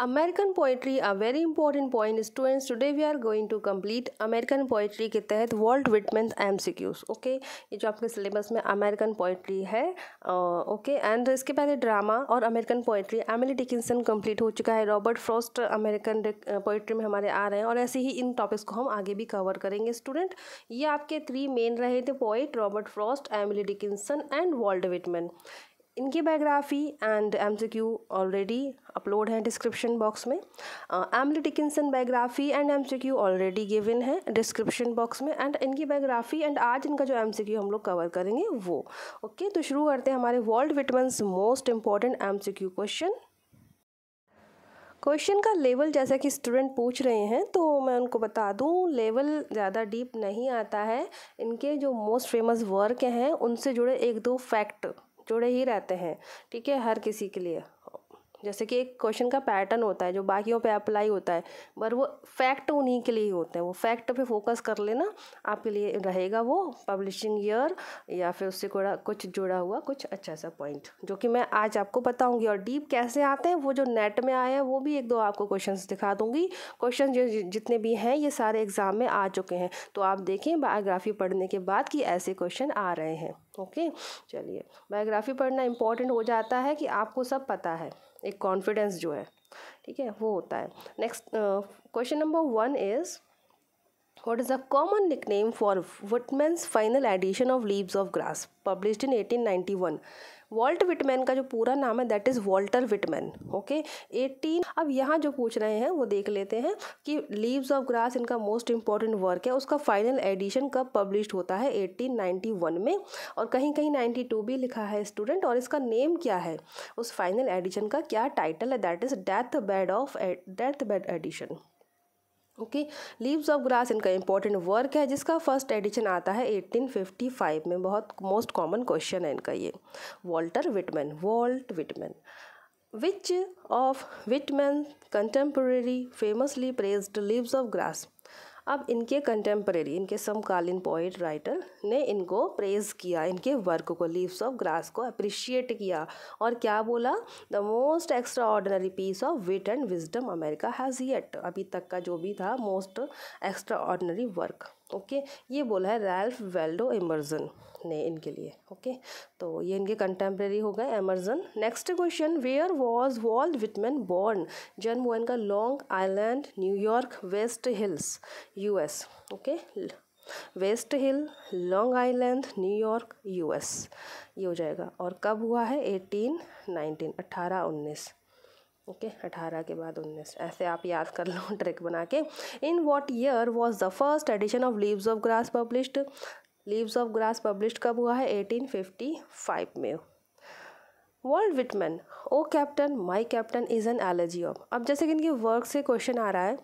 American poetry a very important point students today we are going to complete American poetry के तहत Walt Whitman M C okay ये जो आपके syllabus में American poetry है okay uh, and okay, इसके पहले ड्रामा और American poetry Emily Dickinson complete हो चुका है रॉबर्ट फ्रॉस्ट अमेरिकन पोइट्री में हमारे आ रहे हैं और ऐसे ही इन टॉपिक्स को हम आगे भी कवर करेंगे स्टूडेंट ये आपके थ्री मेन रहे थे poet Robert Frost Emily Dickinson and Walt Whitman इनकी biography and M already upload है डिस्क्रिप्शन बॉक्स में Emily Dickinson biography and M already given है डिस्क्रिप्शन बॉक्स में एंड इनकी बायोग्राफी एंड आज इनका जो एम हम लोग कवर करेंगे वो ओके okay, तो शुरू करते हैं हमारे Walt Whitman's most important M question question का लेवल जैसा कि स्टूडेंट पूछ रहे हैं तो मैं उनको बता दूं लेवल ज़्यादा डीप नहीं आता है इनके जो मोस्ट फेमस वर्क हैं उनसे जुड़े एक दो फैक्ट जुड़े ही रहते हैं ठीक है हर किसी के लिए जैसे कि एक क्वेश्चन का पैटर्न होता है जो बाकियों पे अप्लाई होता है पर वो फैक्ट उन्हीं के लिए ही होते हैं वो फैक्ट पे फोकस कर लेना आपके लिए रहेगा वो पब्लिशिंग ईयर या फिर उससे थोड़ा कुछ जुड़ा हुआ कुछ अच्छा सा पॉइंट जो कि मैं आज आपको बताऊंगी और डीप कैसे आते हैं वो जो नेट में आया है वो भी एक दो आपको क्वेश्चन दिखा दूँगी क्वेश्चन जितने भी हैं ये सारे एग्ज़ाम में आ चुके हैं तो आप देखें बायोग्राफी पढ़ने के बाद कि ऐसे क्वेश्चन आ रहे हैं ओके चलिए बायोग्राफी पढ़ना इंपॉर्टेंट हो जाता है कि आपको सब पता है एक कॉन्फिडेंस जो है ठीक है वो होता है next question number one is what is a common nickname for Whitman final edition of Leaves of Grass publish in eighteen ninety one Walt Whitman का जो पूरा नाम है that is Walter Whitman okay eighteen अब यहाँ जो पूछ रहे हैं वो देख लेते हैं कि लीव्स ऑफ ग्रास इनका मोस्ट इंपॉर्टेंट वर्क है उसका फाइनल एडिशन कब पब्लिश होता है 1891 में और कहीं कहीं 92 भी लिखा है स्टूडेंट और इसका नेम क्या है उस फाइनल एडिशन का क्या टाइटल है that is death bed of death bed edition okay Leaves of Grass इनका इंपॉर्टेंट वर्क है जिसका फर्स्ट एडिशन आता है 1855 में बहुत मोस्ट कॉमन क्वेश्चन है इनका ये Walter Whitman Walt Whitman which of Whitman contemporary famously praised Leaves of Grass अब इनके कंटेम्प्रेरी इनके समकालीन पोइट राइटर ने इनको प्रेज़ किया इनके वर्क को लीव्स ऑफ ग्रास को अप्रिशिएट किया और क्या बोला the most extraordinary piece of wit and wisdom America has yet अभी तक का जो भी था most extraordinary work okay ये बोला है रैल्फ वेल्डो एमर्जन ने इनके लिए ओके तो ये इनके कंटेम्प्रेरी हो गए Emerson next question where was Walt Whitman born जन्म हुआ इनका long island New York west hills US okay west हिल लॉन्ग आइलैंड न्यूयॉर्क यूएस ये हो जाएगा और कब हुआ है एटीन नाइनटीन अट्ठारह उन्नीस ओके okay, के बाद उन्नीस ऐसे आप याद कर लो ट्रिक बना के in what year was the first edition of Leaves of Grass published Leaves of Grass publish कब हुआ है 1855 में Walt Whitman O captain my Captain is an elegy of अब जैसे कि इनके वर्क से क्वेश्चन आ रहा है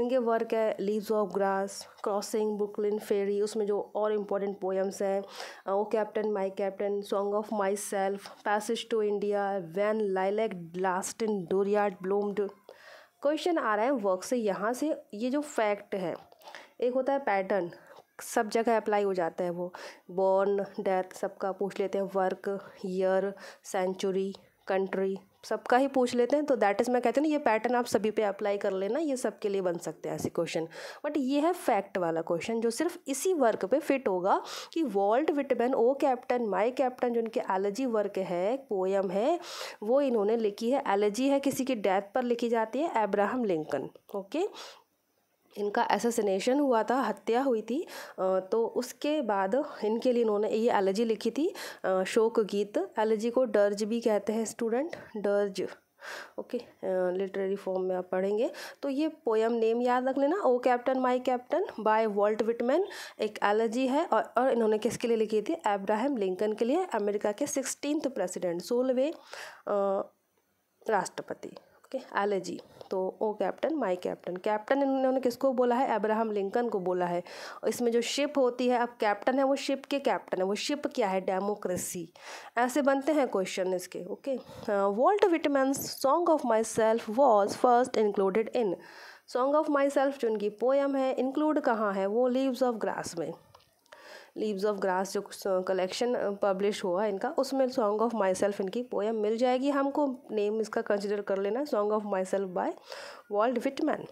इनके वर्क है leaves of Grass crossing Brooklyn Ferry उसमें जो और इम्पोर्टेंट पोएम्स हैं O captain my Captain Song of Myself Passage to India when lilac last in dooryard bloomed question आ रहा है वर्क से यहाँ से ये जो फैक्ट है एक होता है पैटर्न सब जगह अप्लाई हो जाता है वो बॉर्न डेथ सबका पूछ लेते हैं वर्क ईयर सेंचुरी कंट्री सबका ही पूछ लेते हैं तो दैट इज़ मैं कहती हूँ ना ये पैटर्न आप सभी पे अप्लाई कर लेना ये सबके लिए बन सकते हैं ऐसे क्वेश्चन बट ये है फैक्ट वाला क्वेश्चन जो सिर्फ इसी वर्क पे फिट होगा कि Walt Whitman O captain my Captain जो इनके एलर्जी वर्क है पोएम है वो इन्होंने लिखी है एलर्जी है किसी की डेथ पर लिखी जाती है एब्राहम लिंकन ओके इनका एसेसिनेशन हुआ था हत्या हुई थी तो उसके बाद इनके लिए इन्होंने ये एलर्जी लिखी थी शोक गीत एलर्जी को डर्ज भी कहते हैं student dirge okay literary form में आप पढ़ेंगे तो ये पोयम नेम याद रख लेना O captain my Captain by Walt Whitman एक एलर्जी है और, और इन्होंने किसके लिए लिखी थी एब्राहम लिंकन के लिए अमेरिका के सिक्सटीन प्रेसिडेंट सोलहवें राष्ट्रपति ओके एलर्जी तो O captain my Captain Captain इन्होंने किसको बोला है अब्राहम लिंकन को बोला है इसमें जो शिप होती है अब कैप्टन है वो शिप के कैप्टन है वो शिप क्या है डेमोक्रेसी ऐसे बनते हैं क्वेश्चन इसके okay Walt Whitman Song of Myself was first included in Song of Myself जो इनकी पोएम है इंक्लूड कहाँ है वो लीव्स ऑफ ग्रास में लीव्स ऑफ ग्रास जो कलेक्शन पब्लिश हुआ इनका उसमें सॉन्ग ऑफ माई सेल्फ इनकी पोएम मिल जाएगी हमको नेम इसका कंसिडर कर लेना Song of my self by Walt Whitman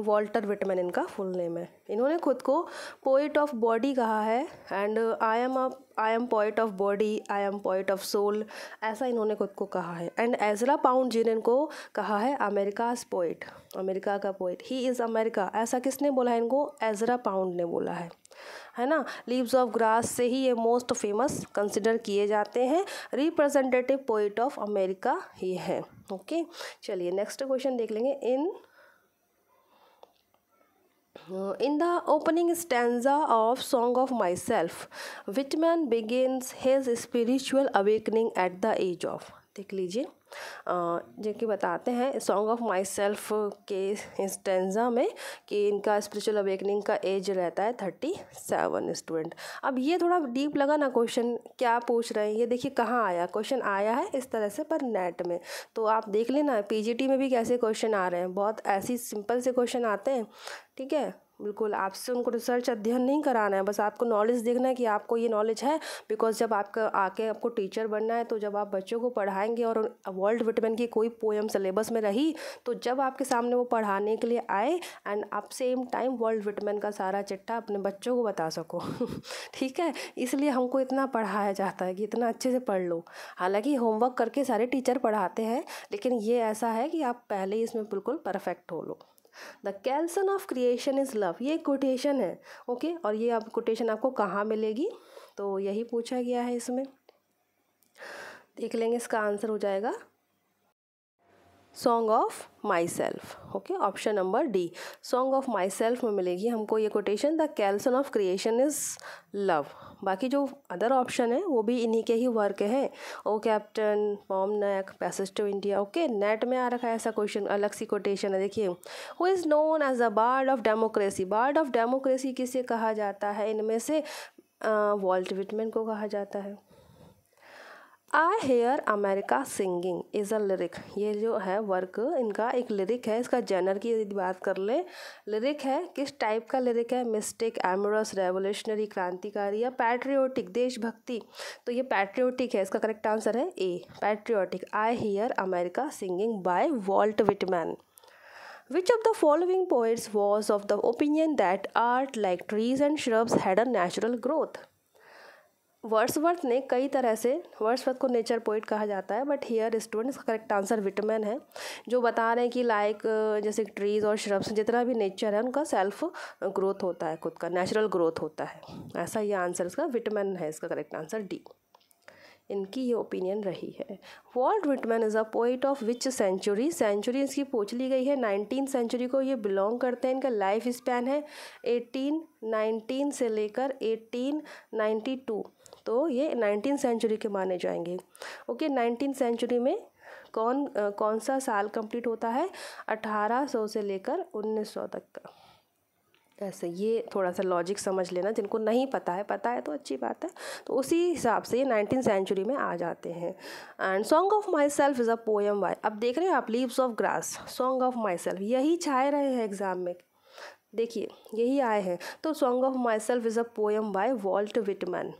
Walter Whitman इनका फुल नेम है इन्होंने खुद को पोइट ऑफ बॉडी कहा है and I am a I am poet of body I am poet of soul ऐसा इन्होंने खुद को कहा है एंड एजरा पाउंड ने इनको कहा है अमेरिकाज पोइट अमेरिका का पोइट ही इज़ अमेरिका ऐसा किसने बोला है इनको एजरा पाउंड ने बोला है है ना लीव्स ऑफ ग्रास से ही ये मोस्ट फेमस कंसिडर किए जाते हैं रिप्रेजेंटेटिव पोइट ऑफ अमेरिका ये है ओके चलिए नेक्स्ट क्वेश्चन देख लेंगे in in the opening stanza of Song of Myself which begins his spiritual awakening at the age of देख लीजिए जो कि बताते हैं सॉन्ग ऑफ माई सेल्फ के इंस्टेंजा में कि इनका स्पिरिचुअल अवेकनिंग का एज रहता है थर्टी सेवन स्टूडेंट अब ये थोड़ा डीप लगा ना क्वेश्चन क्या पूछ रहे हैं ये देखिए कहाँ आया क्वेश्चन आया है इस तरह से पर नेट में तो आप देख लेना पी में भी कैसे क्वेश्चन आ रहे हैं बहुत ऐसी सिंपल से क्वेश्चन आते हैं ठीक है बिल्कुल आपसे उनको रिसर्च अध्ययन नहीं कराना है बस आपको नॉलेज देखना है कि आपको ये नॉलेज है बिकॉज जब आपका आके आपको टीचर बनना है तो जब आप बच्चों को पढ़ाएंगे और वर्ल्ड विटमिन की कोई पोएम सिलेबस में रही तो जब आपके सामने वो पढ़ाने के लिए आए एंड आप सेम टाइम वर्ल्ड विटमिन का सारा चिट्ठा अपने बच्चों को बता सको ठीक है इसलिए हमको इतना पढ़ाया जाता है कि इतना अच्छे से पढ़ लो हालाँकि होमवर्क करके सारे टीचर पढ़ाते हैं लेकिन ये ऐसा है कि आप पहले ही इसमें बिल्कुल परफेक्ट हो लो the kelson of creation is love ये कोटेशन है ओके okay? और ये आप कोटेशन आपको कहाँ मिलेगी तो यही पूछा गया है इसमें देख लेंगे इसका आंसर हो जाएगा Song of Myself okay option number D Song of Myself में मिलेगी हमको ये quotation the kelson of creation is love बाकी जो अदर ऑप्शन है वो भी इन्हीं के ही वर्क है ओ कैप्टन पॉम नैक Passage to India okay NET में आ रखा है ऐसा क्वेश्चन अलग सी कोटेशन है देखिए who is known as a bard of democracy bard of democracy किसे कहा जाता है इनमें से वॉल्ट विटमेन को कहा जाता है I hear America singing is a lyric ये जो है वर्क इनका एक लिरिक है इसका जेनर की यदि बात कर ले लिरिक है किस टाइप का लिरिक है मिस्टिक एमरस रेवोल्यूशनरी क्रांतिकारी या पैट्रियोटिक देशभक्ति तो ये पैट्रियोटिक है इसका करेक्ट आंसर है a patriotic I hear America singing by Walt Whitman Which of the following poets was of the opinion that art, like trees and shrubs, had a natural growth? Wordsworth ने कई तरह से Wordsworth को nature poet कहा जाता है but here students इसका correct answer Whitman है जो बता रहे हैं कि लाइक जैसे ट्रीज़ और श्रब्स जितना भी नेचर है उनका सेल्फ ग्रोथ होता है खुद का नेचुरल ग्रोथ होता है ऐसा ये आंसर इसका विटमैन है इसका करेक्ट आंसर डी इनकी ये ओपिनियन रही है Walt Whitman is a poet of which century century इसकी पूछ ली गई है नाइनटीन सेंचुरी को ये बिलोंग करते हैं इनका लाइफ स्पैन है एटीन नाइनटीन से लेकर एटीन नाइन्टी टू तो ये नाइनटीन सेंचुरी के माने जाएंगे ओके नाइनटीन सेंचुरी में कौन आ, कौन सा साल कंप्लीट होता है सौ से लेकर उन्नीस सौ तक का ऐसे ये थोड़ा सा लॉजिक समझ लेना जिनको नहीं पता है पता है तो अच्छी बात है तो उसी हिसाब से ये नाइनटीन सेंचुरी में आ जाते हैं and Song of my self is a poem why अब देख रहे हैं आप Leaves of grass song of Myself यही छाए रहे हैं एग्ज़ाम में देखिए यही आए हैं तो Song of my self is a poem by Walt Whitman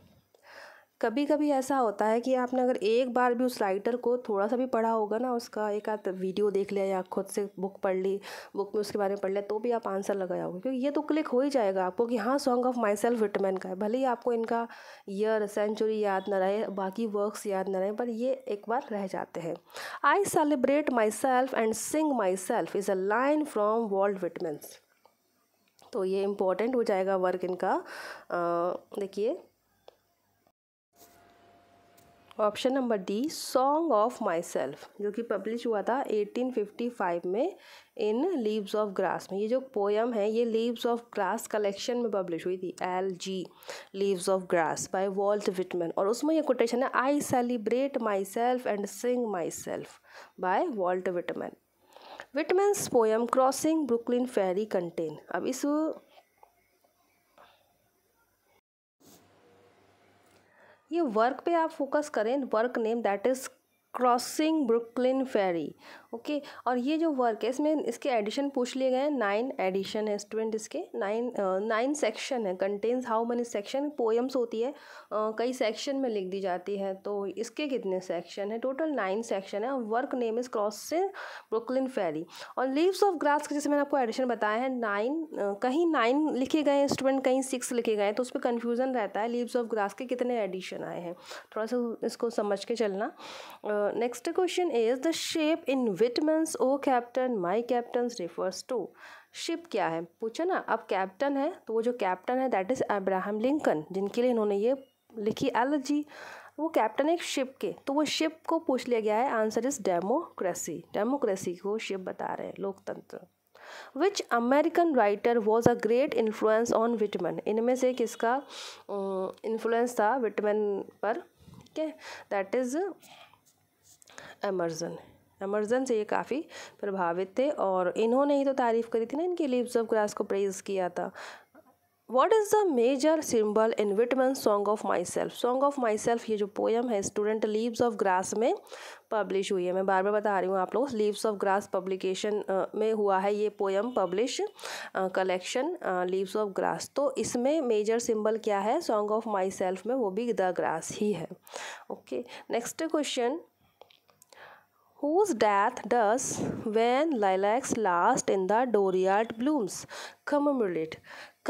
कभी कभी ऐसा होता है कि आपने अगर एक बार भी उस राइटर को थोड़ा सा भी पढ़ा होगा ना उसका एक आध वीडियो देख लिया या खुद से बुक पढ़ ली बुक में उसके बारे में पढ़ लिया तो भी आप आंसर लगाया होगा क्योंकि ये तो क्लिक हो ही जाएगा आपको कि हाँ Song of Myself Whitman का है भले ही आपको इनका ईयर सेंचुरी याद ना रहे बाकी वर्क्स याद ना रहे पर ये एक बार रह जाते हैं I celebrate myself and sing my self is a line from Walt Whitman तो ये इम्पोर्टेंट हो जाएगा वर्क इनका देखिए option number D Song of Myself जो कि पब्लिश हुआ था 1855 में इन लीव्स ऑफ ग्रास में ये जो पोयम है ये लीव्स ऑफ ग्रास कलेक्शन में पब्लिश हुई थी L G leaves of grass by Walt Whitman और उसमें ये कोटेशन है I celebrate myself and sing my self by Walt Whitman Whitman poem crossing Brooklyn ferry content अब इस ये वर्क पे आप फोकस करें work name that is crossing Brooklyn ferry okay और ये जो वर्क है इसमें इसके एडिशन पूछ लिए गए हैं नाइन एडिशन है स्टूडेंट इसके नाइन नाइन सेक्शन है contents how many section poems होती है uh, कई सेक्शन में लिख दी जाती है तो इसके कितने सेक्शन है टोटल नाइन सेक्शन है work name is crossing Brooklyn ferry और लीव्स ऑफ ग्रास के जैसे मैंने आपको एडिशन बताया है नाइन uh, कहीं नाइन लिखे गए हैं स्टूडेंट कहीं सिक्स लिखे गए हैं तो उस पर कन्फ्यूज़न रहता है लीव्स ऑफ ग्रास के कितने एडिशन आए हैं थोड़ा सा इसको समझ के चलना next question is the shape in which Whitman's O captain my captain refers to ship क्या है पूछो ना अब कैप्टन है तो वो जो कैप्टन है दैट इज़ अब्राहम लिंकन जिनके लिए इन्होंने ये लिखी एलर्जी वो कैप्टन एक शिप के तो वो शिप को पूछ लिया गया है आंसर इज डेमोक्रेसी डेमोक्रेसी को शिप बता रहे हैं लोकतंत्र which American writer was a great influence on Whitman इनमें से किसका इन्फ्लुएंस था विटमन पर क्या दैट इज़ एमर्जन अमरजन से ये काफ़ी प्रभावित थे और इन्होंने ही तो तारीफ़ करी थी ना इनके लिप्स ऑफ ग्रास को प्रेज़ किया था what is the major symbol in Whitman song of myself song of myself ये जो पोएम है स्टूडेंट लीव्स ऑफ ग्रास में पब्लिश हुई है मैं बार बार बता रही हूँ आप लोग लीव्स ऑफ ग्रास पब्लिकेशन में हुआ है ये poem publish collection leaves of grass तो इसमें मेजर सिम्बल क्या है सॉन्ग ऑफ माई सेल्फ में वो भी द ग्रास ही है okay next question whose death does when lilacs last in the dooryard blooms commemorate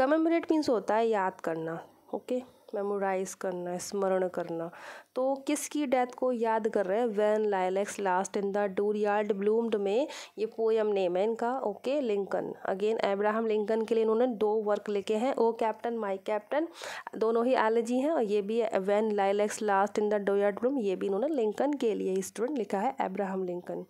commemorate means होता है याद करना ओके okay? मेमोराइज करना स्मरण करना तो किसकी डेथ को याद कर रहे हैं when lilacs last in the dooryard bloomed में ये पोएम नेम है इनका okay Lincoln again Abraham Lincoln के लिए इन्होंने दो वर्क लिखे हैं ओ कैप्टन माई कैप्टन दोनों ही एलर्जी हैं और ये भी when lilacs last in the dooryard bloom ये भी इन्होंने लिंकन के लिए स्टूडेंट लिखा है एब्राहम लिंकन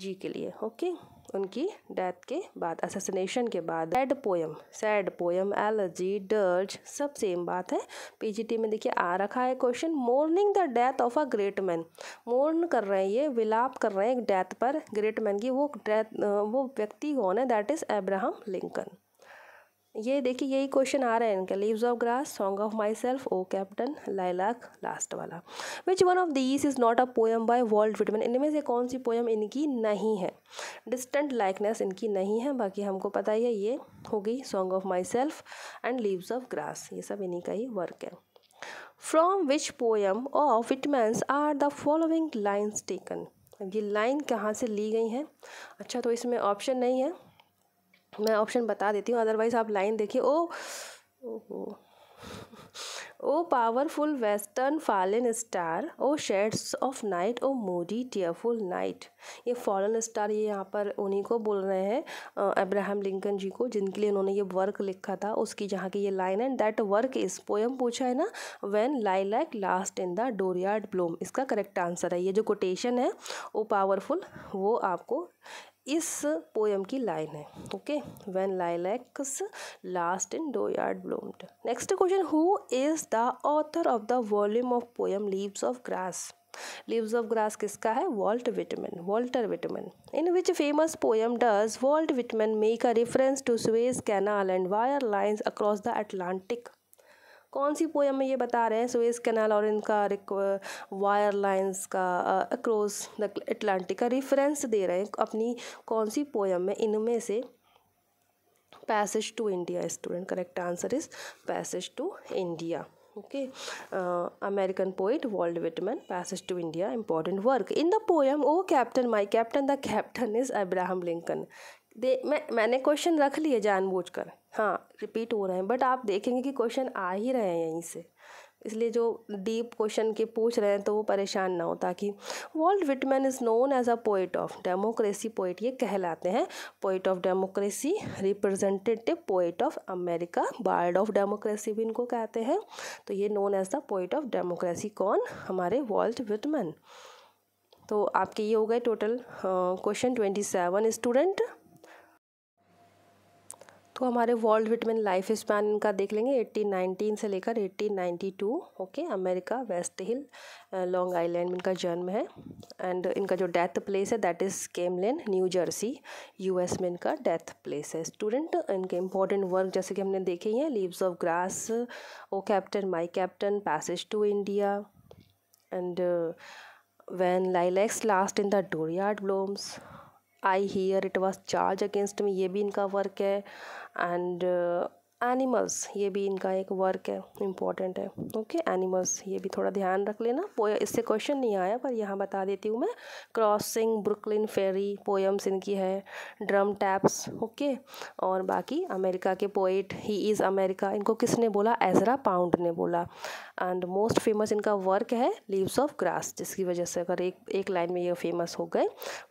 जी के लिए ओके उनकी डेथ के बाद असेसिनेशन के बाद sad poem sad poem elegy dirge सब सेम बात है पीजीटी में देखिए आ रखा है question mourning the death of a great man mourn कर रहे हैं ये विलाप कर रहे हैं एक डेथ पर ग्रेट मैन की वो डेथ वो व्यक्ति कौन है दैट इज़ एब्राहम लिंकन ये देखिए यही क्वेश्चन आ रहा है इनका leaves of grass song of myself O captain lilac last वाला which one of these is not a poem by Walt Whitman इनमें से कौन सी पोएम इनकी नहीं है डिस्टेंट लाइकनेस इनकी नहीं है बाकी हमको पता ही है ये होगी song of myself and leaves of grass ये सब इन्हीं का ही वर्क है from which poem of Whitman's are the following lines taken अब ये लाइन कहाँ से ली गई हैं अच्छा तो इसमें ऑप्शन नहीं है मैं ऑप्शन बता देती हूँ अदरवाइज़ आप लाइन देखिए ओ ओहो O powerful western fallen star O shades of night O moody tearful night ये फॉलन स्टार ये यहाँ पर उन्हीं को बोल रहे हैं अब्राहम लिंकन जी को जिनके लिए उन्होंने ये वर्क लिखा था उसकी जहाँ की ये लाइन है दैट वर्क इस पोएम पूछा है ना when lilacs last in the dooryard bloom इसका करेक्ट आंसर है ये जो कोटेशन है ओ पावरफुल वो आपको इस पोएम की लाइन है okay when lilacs last in dooryard bloomed next question who is the author of the volume of poem leaves of grass leaves of grass किसका है Walt Whitman Walter Whitman in which famous poem does Walt Whitman make a reference to Suez Canal and wire lines across the Atlantic कौन सी poem में ये बता रहे हैं Suez canal और इनका वायर लाइन्स का अक्रॉस द अटलांटिक का रेफरेंस दे रहे हैं अपनी कौन सी पोएम में इनमें से passage to India student correct answer is passage to India okay American poet Walt Whitman passage to India important work in the poem O captain my captain the captain is Abraham Lincoln दे मैं मैंने question रख लिए जानबूझकर हाँ repeat हो रहे हैं बट आप देखेंगे कि क्वेश्चन आ ही रहे हैं यहीं से इसलिए जो डीप क्वेश्चन के पूछ रहे हैं तो वो परेशान ना हो ताकि Walt Whitman is known as a poet of democracy poet ये कहलाते हैं poet of democracy representative poet of America bard of democracy भी इनको कहते हैं तो ये known as the poet of democracy कौन हमारे वॉल्ट विटमैन तो आपके ये हो गए total question twenty seven student तो हमारे वर्ल्ड विटमिन लाइफ स्पैन इनका देख लेंगे एट्टीन नाइनटीन से लेकर eighteen ninety two okay America West हिल लॉन्ग आइलैंड में इनका जन्म है एंड इनका जो डेथ प्लेस है that is Camden New Jersey U S में इनका डेथ प्लेस है स्टूडेंट इनके इंपॉर्टेंट वर्क जैसे कि हमने देखे ही हैं leaves of grass O captain my captain passage to India and when lilacs last in the dooryard blooms I hear it was charged against में ये भी इनका वर्क है एंड एनिमल्स ये भी इनका एक वर्क है इम्पॉर्टेंट है ओके एनिमल्स ये भी थोड़ा ध्यान रख लेना पोया इससे क्वेश्चन नहीं आया पर यहाँ बता देती हूँ मैं क्रॉसिंग ब्रुकलिन फेरी पोएम्स इनकी है ड्रम टैप्स ओके और बाकी अमेरिका के पोइट ही इज़ अमेरिका इनको किसने बोला एजरा पाउंड ने बोला एंड मोस्ट फेमस इनका वर्क है लीव्स ऑफ ग्रास जिसकी वजह से अगर एक एक लाइन में ये फेमस हो गए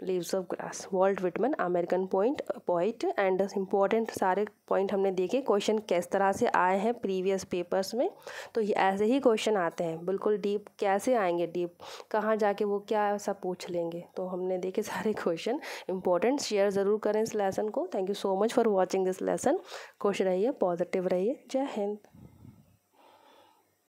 leaves of grass Walt Whitman American point poet and important सारे पॉइंट हमने देखे क्वेश्चन किस तरह से आए हैं प्रीवियस पेपर्स में तो ये ऐसे ही क्वेश्चन आते हैं बिल्कुल डीप कैसे आएंगे डीप कहाँ जाके वो क्या सब पूछ लेंगे तो हमने देखे सारे क्वेश्चन इंपॉर्टेंट शेयर ज़रूर करें इस लेसन को thank you so much for watching this lesson खुश रहिए पॉजिटिव रहिए जय हिंद